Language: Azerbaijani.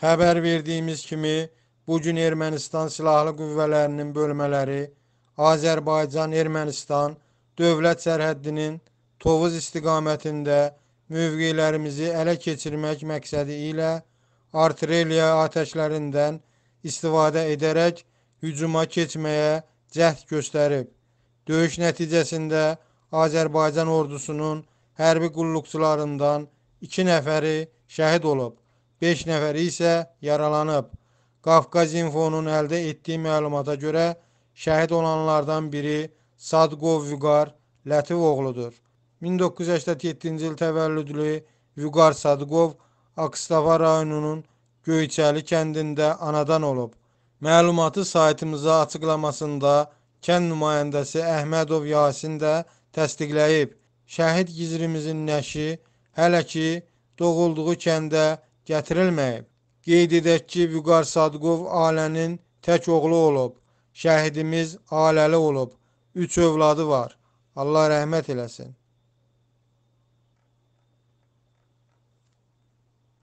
Xəbər verdiyimiz kimi, bu gün Ermənistan silahlı qüvvələrinin bölmələri Azərbaycan-Ermənistan dövlət sərhəddinin Tovuz istiqamətində mövqelərimizi ələ keçirmək məqsədi ilə artilleriya atəşlərindən istifadə edərək hücuma keçməyə cəhd göstərib. Döyüş nəticəsində Azərbaycan ordusunun hərbi qulluqçularından iki nəfəri şəhid olub. 5 nəfəri isə yaralanıb. Qafqaz İnfonun əldə etdiyi məlumata görə şəhid olanlardan biri Sadqov Vüqar Lətiv oğludur. 1987-ci il təvəllüdlü Vüqar Sadqov Akstafa rayonunun Göyçəli kəndində anadan olub. Məlumatı saytımıza açıqlamasında kənd nümayəndəsi Əhmədov Yasin də təsdiqləyib. Şəhid gizrimizin nəşi hələ ki doğulduğu kəndə gətirilməyib. Qeyd edək ki, Vüqar Sadqov ailənin tək oğlu olub. Şəhidimiz ailəli olub. Üç övladı var. Allah rəhmət eləsin.